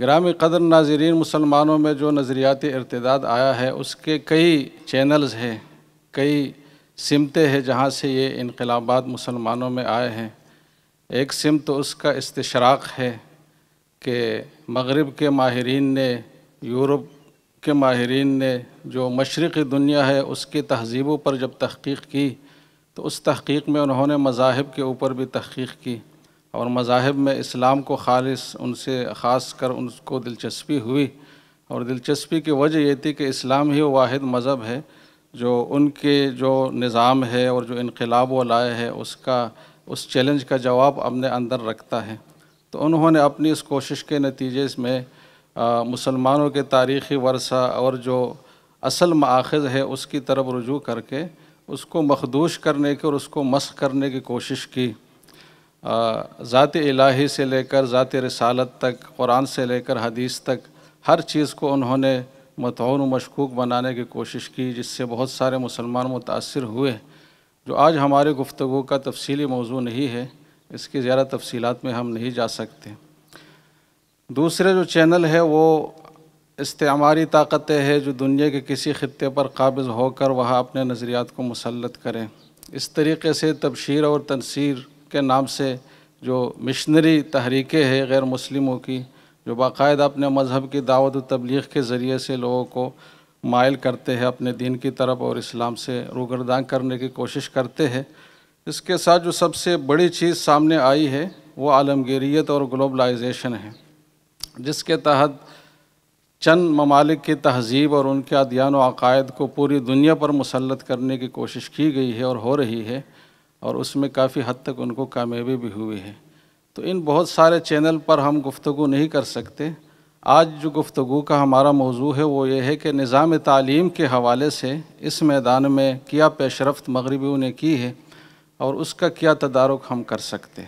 گرامی قدر ناظرین مسلمانوں میں جو نظریاتی ارتداد آیا ہے اس کے کئی چینلز ہیں کئی سمتیں ہیں جہاں سے یہ انقلابات مسلمانوں میں آئے ہیں ایک سمت اس کا استشراق ہے کہ مغرب کے ماہرین نے یورپ کے ماہرین نے جو مشرقی دنیا ہے اس کی تہذیبوں پر جب تحقیق کی تو اس تحقیق میں انہوں نے مذاہب کے اوپر بھی تحقیق کی اور مذاہب میں اسلام کو خالص ان سے خاص کر ان کو دلچسپی ہوئی اور دلچسپی کی وجہ یہ تھی کہ اسلام ہی واحد مذہب ہے جو ان کے جو نظام ہے اور جو انقلاب وہ لائے ہے اس کا اس چیلنج کا جواب اپنے اندر رکھتا ہے تو انہوں نے اپنی اس کوشش کے نتیجے میں مسلمانوں کے تاریخی ورثہ اور جو اصل ماخذ ہے اس کی طرف رجوع کر کے اس کو مخدوش کرنے کی اور اس کو مسخ کرنے کی کوشش کی ذات الہی سے لے کر ذات رسالت تک قرآن سے لے کر حدیث تک ہر چیز کو انہوں نے متعون و مشکوک بنانے کی کوشش کی جس سے بہت سارے مسلمان متاثر ہوئے جو آج ہمارے گفتگو کا تفصیلی موضوع نہیں ہے اس کی زیادہ تفصیلات میں ہم نہیں جا سکتے دوسرے جو چینل ہے وہ استعماری طاقتیں ہیں جو دنیا کے کسی خطے پر قابض ہو کر وہاں اپنے نظریات کو مسلط کریں اس طریقے سے تبشیر اور تنصیر کے نام سے جو مشنری تحریکیں ہیں غیر مسلموں کی جو باقاعدہ اپنے مذہب کی دعوت و تبلیغ کے ذریعے سے لوگوں کو مائل کرتے ہیں اپنے دین کی طرف اور اسلام سے روگردان کرنے کی کوشش کرتے ہیں اس کے ساتھ جو سب سے بڑی چیز سامنے آئی ہے وہ عالمگیریت اور گلوبلائزیشن ہے جس کے تحت چند ممالک کی تہذیب اور ان کے ادیان و عقائد کو پوری دنیا پر مسلط کرنے کی کوشش کی گئی ہے اور ہو رہی ہے اور اس میں کافی حد تک ان کو کامیابی بھی ہوئی ہے تو ان بہت سارے چینل پر ہم گفتگو نہیں کر سکتے آج جو گفتگو کا ہمارا موضوع ہے وہ یہ ہے کہ نظام تعلیم کے حوالے سے اس میدان میں کیا پیش رفت مغربیوں نے کی ہے اور اس کا کیا تدارک ہم کر سکتے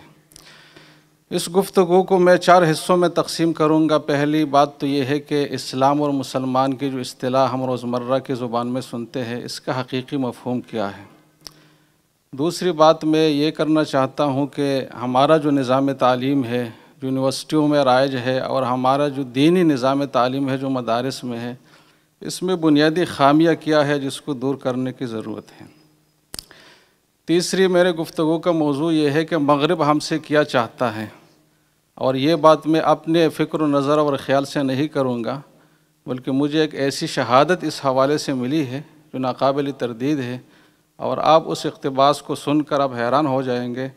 اس گفتگو کو میں چار حصوں میں تقسیم کروں گا پہلی بات تو یہ ہے کہ اسلام اور مسلمان کی جو اصطلاح ہم روزمرہ کی زبان میں سنتے ہیں اس کا حقیقی مفہوم کیا ہے دوسری بات میں یہ کرنا چاہتا ہوں کہ ہمارا جو نظام تعلیم ہے یونیورسٹیوں میں رائج ہے اور ہمارا جو دینی نظام تعلیم ہے جو مدارس میں ہے اس میں بنیادی خامیاں کیا ہے جس کو دور کرنے کی ضرورت ہے تیسری میرے گفتگو کا موضوع یہ ہے کہ مغرب ہم سے کیا چاہتا ہے اور یہ بات میں اپنے فکر و نظر اور خیال سے نہیں کروں گا بلکہ مجھے ایک ایسی شہادت اس حوالے سے ملی ہے جو ناقابل تردید ہے اور آپ اس اقتباس کو سن کر آپ حیران ہو جائیں گے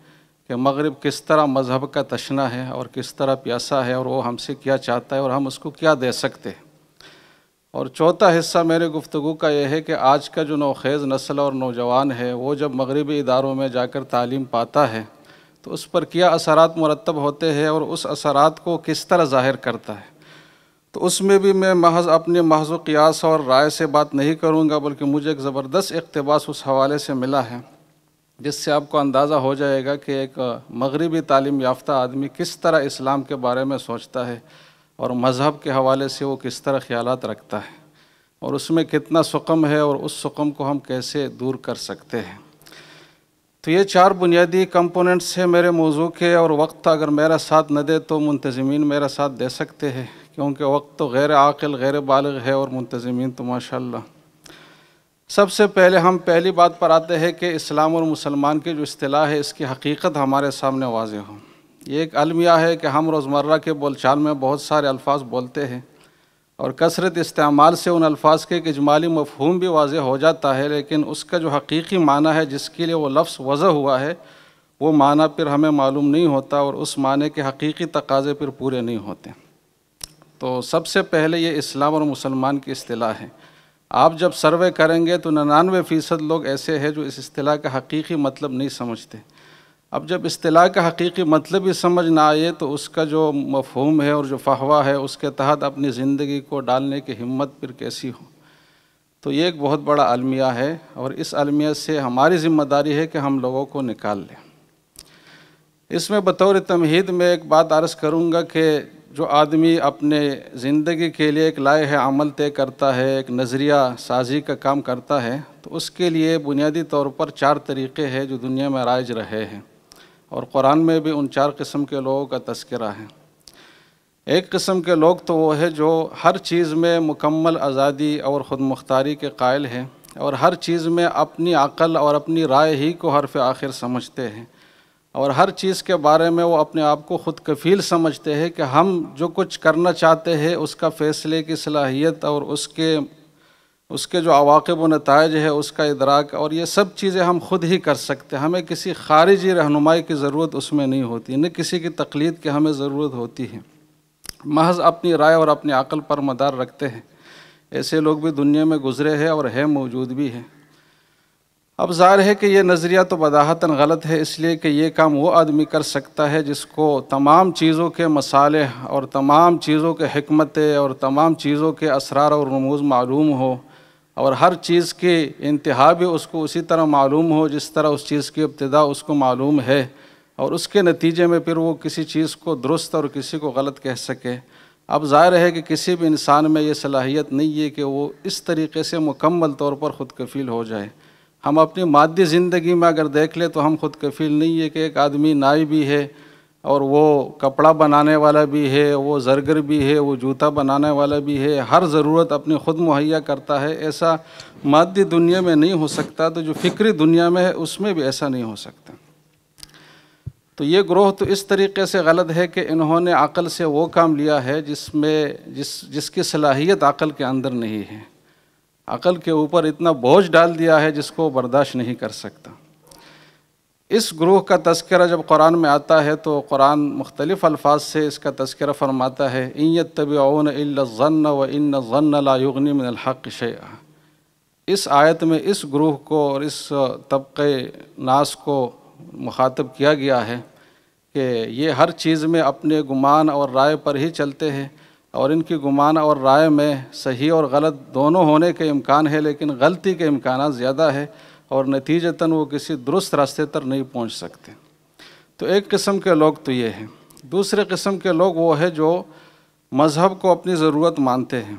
کہ مغرب کس طرح مذہب کا تشنا ہے اور کس طرح پیاسا ہے اور وہ ہم سے کیا چاہتا ہے اور ہم اس کو کیا دے سکتے اور چوتھا حصہ میرے گفتگو کا یہ ہے کہ آج کا جو نوخیز نسل اور نوجوان ہے وہ جب مغربی اداروں میں جا کر تعلیم پاتا ہے تو اس پر کیا اثرات مرتب ہوتے ہیں اور اس اثرات کو کس طرح ظاہر کرتا ہے تو اس میں بھی میں محض اپنے محض و قیاس اور رائے سے بات نہیں کروں گا بلکہ مجھے ایک زبردست اقتباس اس حوالے سے ملا ہے جس سے آپ کو اندازہ ہو جائے گا کہ ایک مغربی تعلیم یافتہ آدمی کس طرح اسلام کے بارے میں سوچتا ہے اور مذہب کے حوالے سے وہ کس طرح خیالات رکھتا ہے اور اس میں کتنا سقم ہے اور اس سقم کو ہم کیسے دور کر سکتے ہیں تو یہ چار بنیادی کمپوننٹس ہیں میرے موضوع کے اور وقت اگر میرا ساتھ نہ دے تو منتظمین میرا ساتھ دے سکتے ہیں کیونکہ وقت تو غیر عاقل غیر بالغ ہے اور منتظمین تو ماشاء اللہ سب سے پہلے ہم پہلی بات پر آتے ہیں کہ اسلام اور مسلمان کی جو اصطلاح ہے اس کی حقیقت ہمارے سامنے واضح ہو یہ ایک المیہ ہے کہ ہم روزمرہ کے بول چال میں بہت سارے الفاظ بولتے ہیں اور کثرت استعمال سے ان الفاظ کے ایک اجمالی مفہوم بھی واضح ہو جاتا ہے لیکن اس کا جو حقیقی معنی ہے جس کے لیے وہ لفظ وضع ہوا ہے وہ معنی پھر ہمیں معلوم نہیں ہوتا اور اس معنی کے حقیقی تقاضے پھر پورے نہیں ہوتے تو سب سے پہلے یہ اسلام اور مسلمان کی اصطلاح ہے آپ جب سروے کریں گے تو ننانوے فیصد لوگ ایسے ہیں جو اس اصطلاح کا حقیقی مطلب نہیں سمجھتے اب جب اصطلاح کا حقیقی مطلب ہی سمجھ نہ آئے تو اس کا جو مفہوم ہے اور جو فہوہ ہے اس کے تحت اپنی زندگی کو ڈالنے کی ہمت پھر کیسی ہو تو یہ ایک بہت بڑا المیہ ہے اور اس المیہ سے ہماری ذمہ داری ہے کہ ہم لوگوں کو نکال لیں اس میں بطور تمہید میں ایک بات عرض کروں گا کہ جو آدمی اپنے زندگی کے لیے ایک لائح عمل طے کرتا ہے ایک نظریہ سازی کا کام کرتا ہے تو اس کے لیے بنیادی طور پر چار طریقے ہیں جو دنیا میں رائج رہے ہیں اور قرآن میں بھی ان چار قسم کے لوگوں کا تذکرہ ہے ایک قسم کے لوگ تو وہ ہے جو ہر چیز میں مکمل آزادی اور خود مختاری کے قائل ہیں اور ہر چیز میں اپنی عقل اور اپنی رائے ہی کو حرف آخر سمجھتے ہیں اور ہر چیز کے بارے میں وہ اپنے آپ کو خود کفیل سمجھتے ہیں کہ ہم جو کچھ کرنا چاہتے ہیں اس کا فیصلے کی صلاحیت اور اس کے اس کے جو عواقب و نتائج ہے اس کا ادراک اور یہ سب چیزیں ہم خود ہی کر سکتے ہمیں کسی خارجی رہنمائی کی ضرورت اس میں نہیں ہوتی نہ کسی کی تقلید کی ہمیں ضرورت ہوتی ہے محض اپنی رائے اور اپنی عقل پر مدار رکھتے ہیں ایسے لوگ بھی دنیا میں گزرے ہیں اور ہیں موجود بھی ہیں اب ظاہر ہے کہ یہ نظریہ تو بداہتاً غلط ہے اس لیے کہ یہ کام وہ آدمی کر سکتا ہے جس کو تمام چیزوں کے مصالح اور تمام چیزوں کے حکمتیں اور تمام چیزوں کے اسرار اور رموز معلوم ہو اور ہر چیز کی انتہا بھی اس کو اسی طرح معلوم ہو جس طرح اس چیز کی ابتدا اس کو معلوم ہے اور اس کے نتیجے میں پھر وہ کسی چیز کو درست اور کسی کو غلط کہہ سکے اب ظاہر ہے کہ کسی بھی انسان میں یہ صلاحیت نہیں ہے کہ وہ اس طریقے سے مکمل طور پر خود کفیل ہو جائے ہم اپنی مادی زندگی میں اگر دیکھ لیں تو ہم خود کفیل نہیں ہے کہ ایک آدمی نائی بھی ہے اور وہ کپڑا بنانے والا بھی ہے وہ زرگر بھی ہے وہ جوتا بنانے والا بھی ہے ہر ضرورت اپنی خود مہیا کرتا ہے ایسا مادی دنیا میں نہیں ہو سکتا تو جو فکری دنیا میں ہے اس میں بھی ایسا نہیں ہو سکتا تو یہ گروہ تو اس طریقے سے غلط ہے کہ انہوں نے عقل سے وہ کام لیا ہے جس میں جس جس کی صلاحیت عقل کے اندر نہیں ہے عقل کے اوپر اتنا بوجھ ڈال دیا ہے جس کو برداشت نہیں کر سکتا اس گروہ کا تذکرہ جب قرآن میں آتا ہے تو قرآن مختلف الفاظ سے اس کا تذکرہ فرماتا ہے طبعون الظن و ان ضن من الحق شع اس آیت میں اس گروہ کو اور اس طبق ناس کو مخاطب کیا گیا ہے کہ یہ ہر چیز میں اپنے گمان اور رائے پر ہی چلتے ہیں اور ان کی گمان اور رائے میں صحیح اور غلط دونوں ہونے کے امکان ہے لیکن غلطی کے امکانات زیادہ ہے اور نتیجتاً وہ کسی درست راستے تک نہیں پہنچ سکتے تو ایک قسم کے لوگ تو یہ ہیں دوسرے قسم کے لوگ وہ ہے جو مذہب کو اپنی ضرورت مانتے ہیں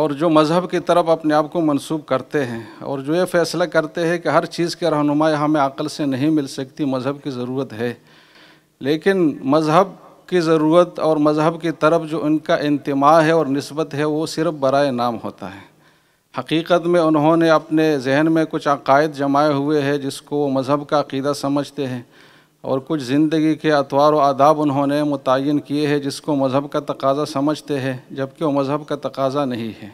اور جو مذہب کی طرف اپنے آپ کو منسوب کرتے ہیں اور جو یہ فیصلہ کرتے ہیں کہ ہر چیز کے رہنما ہمیں عقل سے نہیں مل سکتی مذہب کی ضرورت ہے لیکن مذہب کی ضرورت اور مذہب کی طرف جو ان کا انتماع ہے اور نسبت ہے وہ صرف برائے نام ہوتا ہے حقیقت میں انہوں نے اپنے ذہن میں کچھ عقائد جمائے ہوئے ہے جس کو وہ مذہب کا عقیدہ سمجھتے ہیں اور کچھ زندگی کے اطوار و آداب انہوں نے متعین کیے ہیں جس کو مذہب کا تقاضا سمجھتے ہیں جبکہ وہ مذہب کا تقاضا نہیں ہے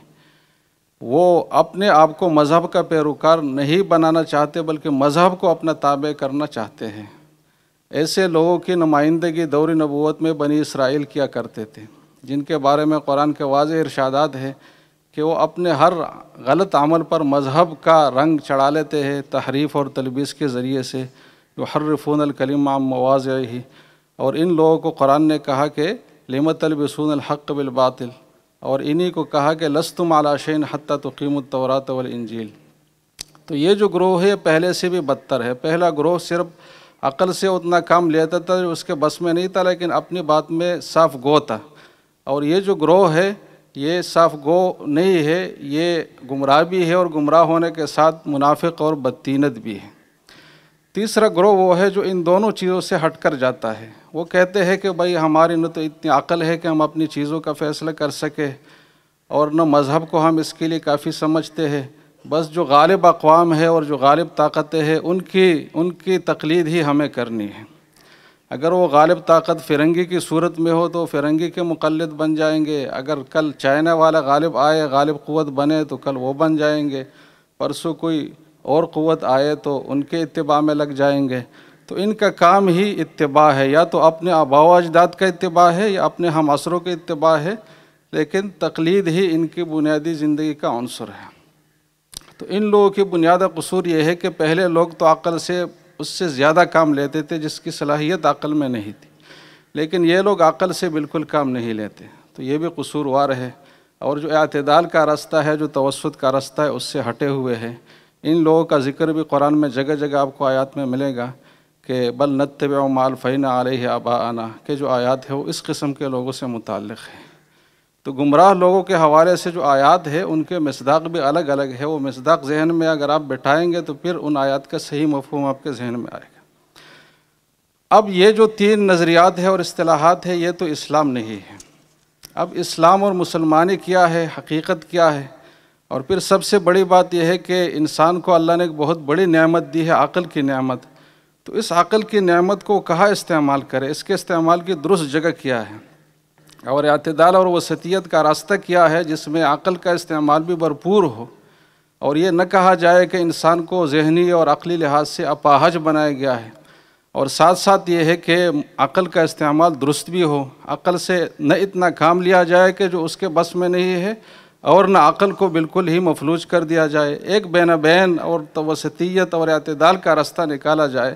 وہ اپنے آپ کو مذہب کا پیروکار نہیں بنانا چاہتے بلکہ مذہب کو اپنا تابع کرنا چاہتے ہیں ایسے لوگوں کی نمائندگی دور نبوت میں بنی اسرائیل کیا کرتے تھے جن کے بارے میں قرآن کے واضح ارشادات ہے کہ وہ اپنے ہر غلط عمل پر مذہب کا رنگ چڑھا لیتے ہیں تحریف اور تلبیس کے ذریعے سے جو حرفون عام مواز ہی اور ان لوگوں کو قرآن نے کہا کہ لمت البسون الحق بالباطل اور انہی کو کہا کہ لستم علاشین حتیٰ تقیم الوراتول والانجیل تو یہ جو گروہ ہے پہلے سے بھی بدتر ہے پہلا گروہ صرف عقل سے اتنا کام لیتا تھا جو اس کے بس میں نہیں تھا لیکن اپنی بات میں صاف گو تھا اور یہ جو گروہ ہے یہ صاف گو نہیں ہے یہ گمراہ بھی ہے اور گمراہ ہونے کے ساتھ منافق اور بدتینت بھی ہے تیسرا گروہ وہ ہے جو ان دونوں چیزوں سے ہٹ کر جاتا ہے وہ کہتے ہیں کہ بھائی ہماری نہ تو اتنی عقل ہے کہ ہم اپنی چیزوں کا فیصلہ کر سکیں اور نہ مذہب کو ہم اس کے لیے کافی سمجھتے ہیں بس جو غالب اقوام ہے اور جو غالب طاقتیں ہیں ان کی ان کی تقلید ہی ہمیں کرنی ہے اگر وہ غالب طاقت فرنگی کی صورت میں ہو تو فرنگی کے مقلد بن جائیں گے اگر کل چائنا والا غالب آئے غالب قوت بنے تو کل وہ بن جائیں گے پرسوں کوئی اور قوت آئے تو ان کے اتباع میں لگ جائیں گے تو ان کا کام ہی اتباع ہے یا تو اپنے آبا و اجداد کا اتباع ہے یا اپنے ہم عصروں کے اتباع ہے لیکن تقلید ہی ان کی بنیادی زندگی کا عنصر ہے تو ان لوگوں کی بنیادہ قصور یہ ہے کہ پہلے لوگ تو عقل سے اس سے زیادہ کام لیتے تھے جس کی صلاحیت عقل میں نہیں تھی لیکن یہ لوگ عقل سے بالکل کام نہیں لیتے تو یہ بھی قصوروار ہے اور جو اعتدال کا راستہ ہے جو توسط کا راستہ ہے اس سے ہٹے ہوئے ہیں ان لوگوں کا ذکر بھی قرآن میں جگہ جگہ آپ کو آیات میں ملے گا کہ بل نتبال و مال رہی علیہ آبا آنا کہ جو آیات ہے وہ اس قسم کے لوگوں سے متعلق ہے تو گمراہ لوگوں کے حوالے سے جو آیات ہے ان کے مصداق بھی الگ الگ ہے وہ مصداق ذہن میں اگر آپ بٹھائیں گے تو پھر ان آیات کا صحیح مفہوم آپ کے ذہن میں آئے گا اب یہ جو تین نظریات ہے اور اصطلاحات ہے یہ تو اسلام نہیں ہے اب اسلام اور مسلمانی کیا ہے حقیقت کیا ہے اور پھر سب سے بڑی بات یہ ہے کہ انسان کو اللہ نے ایک بہت بڑی نعمت دی ہے عقل کی نعمت تو اس عقل کی نعمت کو کہاں استعمال کرے اس کے استعمال کی درست جگہ کیا ہے اور اعتدال اور وسطیت کا راستہ کیا ہے جس میں عقل کا استعمال بھی بھرپور ہو اور یہ نہ کہا جائے کہ انسان کو ذہنی اور عقلی لحاظ سے اپاہج بنایا گیا ہے اور ساتھ ساتھ یہ ہے کہ عقل کا استعمال درست بھی ہو عقل سے نہ اتنا کام لیا جائے کہ جو اس کے بس میں نہیں ہے اور نہ عقل کو بالکل ہی مفلوج کر دیا جائے ایک بین بین اور توسطیت اور اعتدال کا راستہ نکالا جائے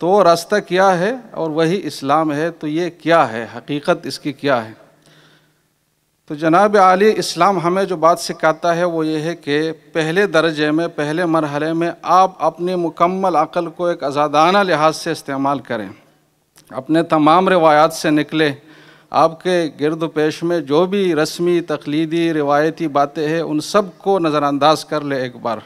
تو وہ راستہ کیا ہے اور وہی اسلام ہے تو یہ کیا ہے حقیقت اس کی کیا ہے تو جناب عالی اسلام ہمیں جو بات سکھاتا ہے وہ یہ ہے کہ پہلے درجے میں پہلے مرحلے میں آپ اپنی مکمل عقل کو ایک آزادانہ لحاظ سے استعمال کریں اپنے تمام روایات سے نکلے آپ کے گرد پیش میں جو بھی رسمی تقلیدی روایتی باتیں ہیں ان سب کو نظر انداز کر لے ایک بار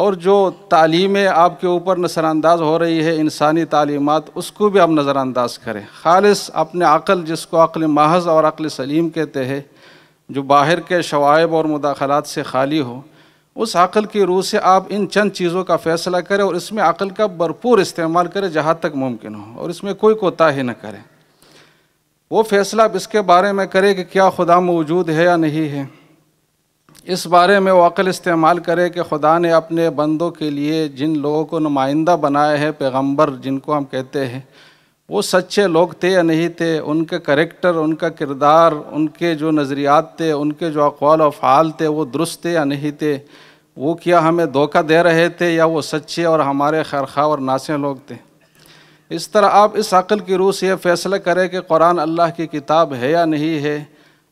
اور جو تعلیمیں آپ کے اوپر نظر انداز ہو رہی ہے انسانی تعلیمات اس کو بھی آپ نظر انداز کریں خالص اپنے عقل جس کو عقل محض اور عقل سلیم کہتے ہیں جو باہر کے شوائب اور مداخلات سے خالی ہو اس عقل کی روح سے آپ ان چند چیزوں کا فیصلہ کریں اور اس میں عقل کا بھرپور استعمال کریں جہاں تک ممکن ہو اور اس میں کوئی ہی نہ کریں وہ فیصلہ آپ اس کے بارے میں کرے کہ کیا خدا موجود ہے یا نہیں ہے اس بارے میں وہ عقل استعمال کرے کہ خدا نے اپنے بندوں کے لیے جن لوگوں کو نمائندہ بنایا ہے پیغمبر جن کو ہم کہتے ہیں وہ سچے لوگ تھے یا نہیں تھے ان کے کریکٹر ان کا کردار ان کے جو نظریات تھے ان کے جو اقوال و فعال تھے وہ درست تھے یا نہیں تھے وہ کیا ہمیں دھوکہ دے رہے تھے یا وہ سچے اور ہمارے خیرخواہ اور ناسیں لوگ تھے اس طرح آپ اس عقل کی روح سے یہ فیصلہ کریں کہ قرآن اللہ کی کتاب ہے یا نہیں ہے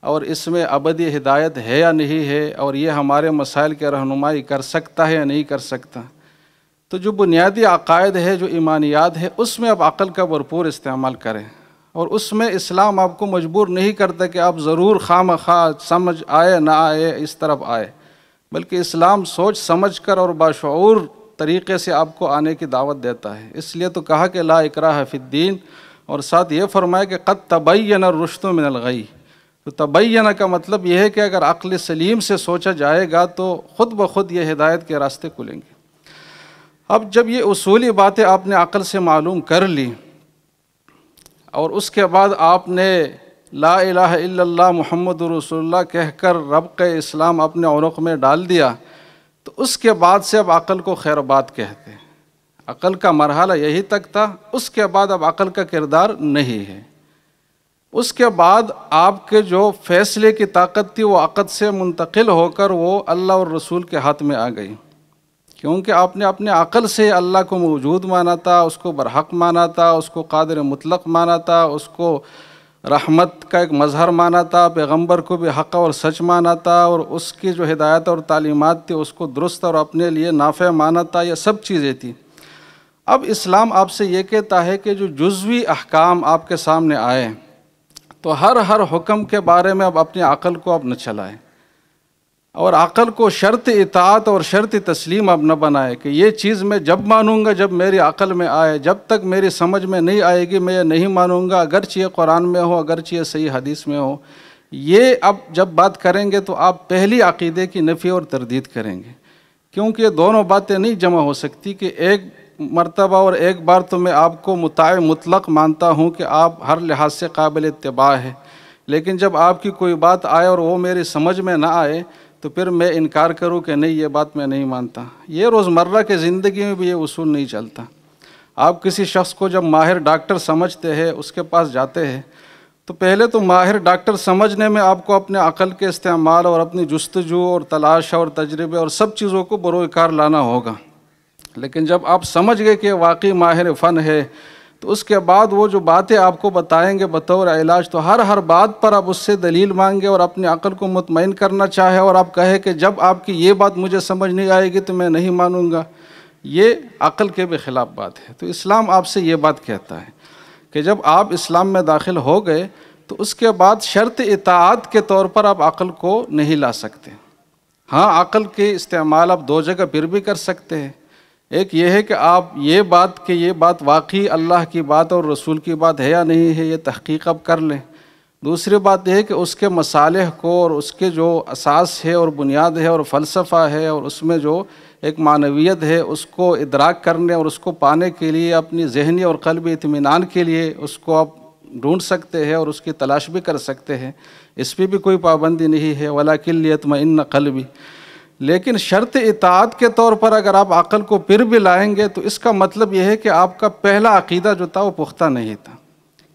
اور اس میں ابدی ہدایت ہے یا نہیں ہے اور یہ ہمارے مسائل کے رہنمائی کر سکتا ہے یا نہیں کر سکتا تو جو بنیادی عقائد ہے جو ایمانیات ہے اس میں آپ عقل کا بھرپور استعمال کریں اور اس میں اسلام آپ کو مجبور نہیں کرتا کہ آپ ضرور خواہ سمجھ آئے نہ آئے اس طرف آئے بلکہ اسلام سوچ سمجھ کر اور باشعور طریقے سے آپ کو آنے کی دعوت دیتا ہے اس لیے تو کہا کہ لا فی الدین اور ساتھ یہ فرمائے کہ قد تبین الرشد من الغی تو تبینہ کا مطلب یہ ہے کہ اگر عقل سلیم سے سوچا جائے گا تو خود بخود یہ ہدایت کے راستے کلیں گے اب جب یہ اصولی باتیں آپ نے عقل سے معلوم کر لیں اور اس کے بعد آپ نے لا الہ الا اللہ محمد رسول اللہ کہہ کر ربق اسلام اپنے عرق میں ڈال دیا تو اس کے بعد سے اب عقل کو خیر بات کہتے ہیں عقل کا مرحلہ یہی تک تھا اس کے بعد اب عقل کا کردار نہیں ہے اس کے بعد آپ کے جو فیصلے کی طاقت تھی وہ عقد سے منتقل ہو کر وہ اللہ اور رسول کے ہاتھ میں آ گئی کیونکہ آپ نے اپنے عقل سے اللہ کو موجود مانا تھا اس کو برحق مانا تھا اس کو قادر مطلق مانا تھا اس کو رحمت کا ایک مظہر مانا تھا پیغمبر کو بھی حق اور سچ مانا تھا اور اس کی جو ہدایت اور تعلیمات تھی اس کو درست اور اپنے لیے نافع مانا تھا یہ سب چیزیں تھیں اب اسلام آپ سے یہ کہتا ہے کہ جو جزوی احکام آپ کے سامنے آئے تو ہر ہر حکم کے بارے میں اب اپنی عقل کو اب نہ چلائیں اور عقل کو شرط اطاعت اور شرط تسلیم اب نہ بنائے کہ یہ چیز میں جب مانوں گا جب میری عقل میں آئے جب تک میری سمجھ میں نہیں آئے گی میں یہ نہیں مانوں گا اگرچہ یہ قرآن میں ہو اگرچہ یہ صحیح حدیث میں ہو یہ اب جب بات کریں گے تو آپ پہلی عقیدے کی نفی اور تردید کریں گے کیونکہ یہ دونوں باتیں نہیں جمع ہو سکتی کہ ایک مرتبہ اور ایک بار تو میں آپ کو متاع مطلق مانتا ہوں کہ آپ ہر لحاظ سے قابل اتباع ہے لیکن جب آپ کی کوئی بات آئے اور وہ میری سمجھ میں نہ آئے تو پھر میں انکار کروں کہ نہیں یہ بات میں نہیں مانتا یہ روزمرہ کے زندگی میں بھی یہ اصول نہیں چلتا آپ کسی شخص کو جب ماہر ڈاکٹر سمجھتے ہیں اس کے پاس جاتے ہیں تو پہلے تو ماہر ڈاکٹر سمجھنے میں آپ کو اپنے عقل کے استعمال اور اپنی جستجو اور تلاش اور تجربے اور سب چیزوں کو بروئے کار لانا ہوگا لیکن جب آپ سمجھ گئے کہ واقعی ماہر فن ہے تو اس کے بعد وہ جو باتیں آپ کو بتائیں گے بطور علاج تو ہر ہر بات پر آپ اس سے دلیل مانگے اور اپنی عقل کو مطمئن کرنا چاہے اور آپ کہے کہ جب آپ کی یہ بات مجھے سمجھ نہیں آئے گی تو میں نہیں مانوں گا یہ عقل کے بھی خلاف بات ہے تو اسلام آپ سے یہ بات کہتا ہے کہ جب آپ اسلام میں داخل ہو گئے تو اس کے بعد شرط اطاعت کے طور پر آپ عقل کو نہیں لا سکتے ہاں عقل کے استعمال آپ دو جگہ پھر بھی کر سکتے ہیں ایک یہ ہے کہ آپ یہ بات کہ یہ بات واقعی اللہ کی بات اور رسول کی بات ہے یا نہیں ہے یہ تحقیق اب کر لیں دوسری بات یہ ہے کہ اس کے مصالح کو اور اس کے جو اساس ہے اور بنیاد ہے اور فلسفہ ہے اور اس میں جو ایک معنویت ہے اس کو ادراک کرنے اور اس کو پانے کے لیے اپنی ذہنی اور قلبی اطمینان کے لیے اس کو آپ ڈھونڈ سکتے ہیں اور اس کی تلاش بھی کر سکتے ہیں اس پہ بھی کوئی پابندی نہیں ہے ولا ان قلبی لیکن شرط اطاعت کے طور پر اگر آپ عقل کو پھر بھی لائیں گے تو اس کا مطلب یہ ہے کہ آپ کا پہلا عقیدہ جو تھا وہ پختہ نہیں تھا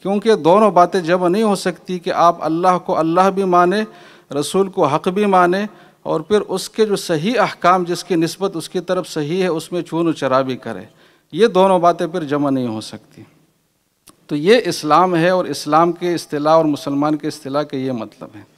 کیونکہ دونوں باتیں جمع نہیں ہو سکتی کہ آپ اللہ کو اللہ بھی مانیں رسول کو حق بھی مانیں اور پھر اس کے جو صحیح احکام جس کی نسبت اس کی طرف صحیح ہے اس میں چون و چرا بھی کرے یہ دونوں باتیں پھر جمع نہیں ہو سکتی تو یہ اسلام ہے اور اسلام کے اصطلاح اور مسلمان کے اصطلاح کے یہ مطلب ہیں